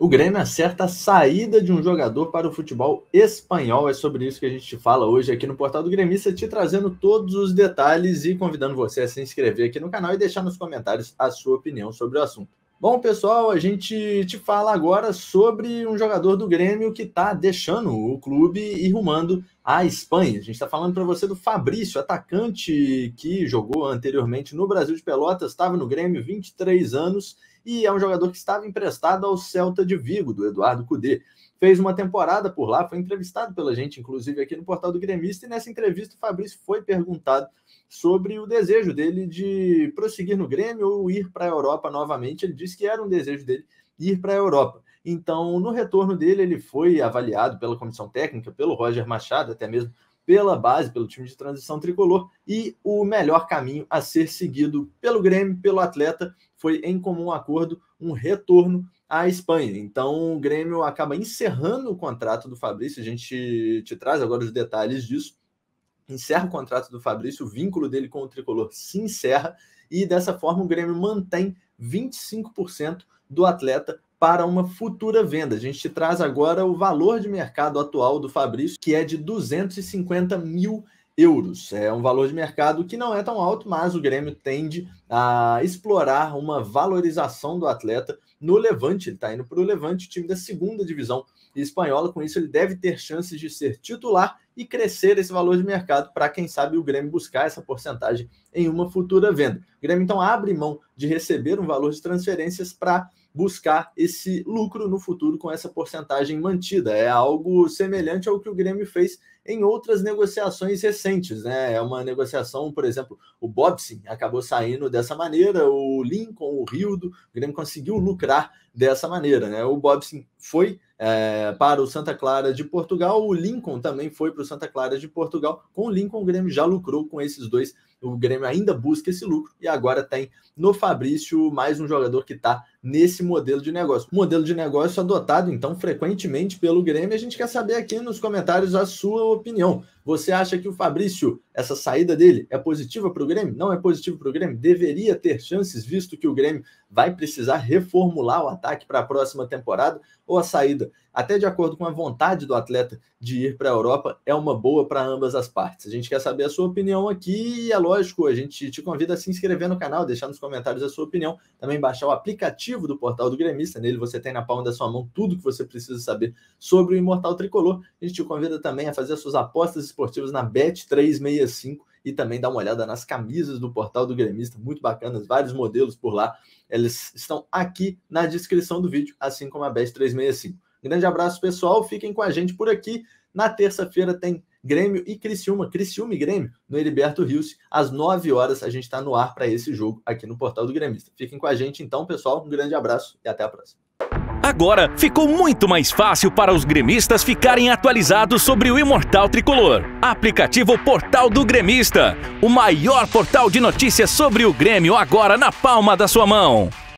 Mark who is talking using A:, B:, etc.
A: o Grêmio acerta a saída de um jogador para o futebol espanhol. É sobre isso que a gente fala hoje aqui no Portal do Gremista, te trazendo todos os detalhes e convidando você a se inscrever aqui no canal e deixar nos comentários a sua opinião sobre o assunto. Bom, pessoal, a gente te fala agora sobre um jogador do Grêmio que está deixando o clube e rumando à Espanha. A gente está falando para você do Fabrício, atacante que jogou anteriormente no Brasil de Pelotas, estava no Grêmio 23 anos e é um jogador que estava emprestado ao Celta de Vigo, do Eduardo Cudê. Fez uma temporada por lá, foi entrevistado pela gente, inclusive aqui no portal do Gremista, e nessa entrevista o Fabrício foi perguntado sobre o desejo dele de prosseguir no Grêmio ou ir para a Europa novamente. Ele disse que era um desejo dele ir para a Europa. Então, no retorno dele, ele foi avaliado pela comissão técnica, pelo Roger Machado, até mesmo pela base, pelo time de transição tricolor, e o melhor caminho a ser seguido pelo Grêmio, pelo atleta, foi em comum acordo um retorno à Espanha. Então o Grêmio acaba encerrando o contrato do Fabrício, a gente te traz agora os detalhes disso. Encerra o contrato do Fabrício, o vínculo dele com o tricolor se encerra, e dessa forma o Grêmio mantém 25% do atleta para uma futura venda. A gente traz agora o valor de mercado atual do Fabrício, que é de 250 mil euros. É um valor de mercado que não é tão alto, mas o Grêmio tende a explorar uma valorização do atleta no Levante. Ele está indo para o Levante, time da segunda divisão espanhola. Com isso, ele deve ter chances de ser titular e crescer esse valor de mercado para, quem sabe, o Grêmio buscar essa porcentagem em uma futura venda. O Grêmio, então, abre mão de receber um valor de transferências para buscar esse lucro no futuro com essa porcentagem mantida. É algo semelhante ao que o Grêmio fez em outras negociações recentes, né? É uma negociação, por exemplo, o Bobson acabou saindo dessa maneira, o Lincoln, o Rildo, o Grêmio conseguiu lucrar dessa maneira, né? O Bobson foi é, para o Santa Clara de Portugal. O Lincoln também foi para o Santa Clara de Portugal. Com o Lincoln, o Grêmio já lucrou com esses dois o Grêmio ainda busca esse lucro e agora tem no Fabrício mais um jogador que está nesse modelo de negócio. Modelo de negócio adotado, então, frequentemente pelo Grêmio. A gente quer saber aqui nos comentários a sua opinião. Você acha que o Fabrício, essa saída dele, é positiva para o Grêmio? Não é positiva para o Grêmio? Deveria ter chances, visto que o Grêmio vai precisar reformular o ataque para a próxima temporada? Ou a saída, até de acordo com a vontade do atleta de ir para a Europa, é uma boa para ambas as partes? A gente quer saber a sua opinião aqui e a lógico, a gente te convida a se inscrever no canal, deixar nos comentários a sua opinião, também baixar o aplicativo do Portal do Gremista, nele você tem na palma da sua mão tudo que você precisa saber sobre o Imortal Tricolor. A gente te convida também a fazer as suas apostas esportivas na Bet365 e também dar uma olhada nas camisas do portal do gremista, muito bacanas, vários modelos por lá. Eles estão aqui na descrição do vídeo, assim como a Bet 365. grande abraço, pessoal. Fiquem com a gente por aqui. Na terça-feira tem Grêmio e Criciúma, Criciúma e Grêmio, no Heriberto Rios, às 9 horas a gente está no ar para esse jogo aqui no Portal do Grêmista. Fiquem com a gente então, pessoal, um grande abraço e até a próxima. Agora ficou muito mais fácil para os gremistas ficarem atualizados sobre o Imortal Tricolor. Aplicativo Portal do Gremista, o maior portal de notícias sobre o Grêmio agora na palma da sua mão.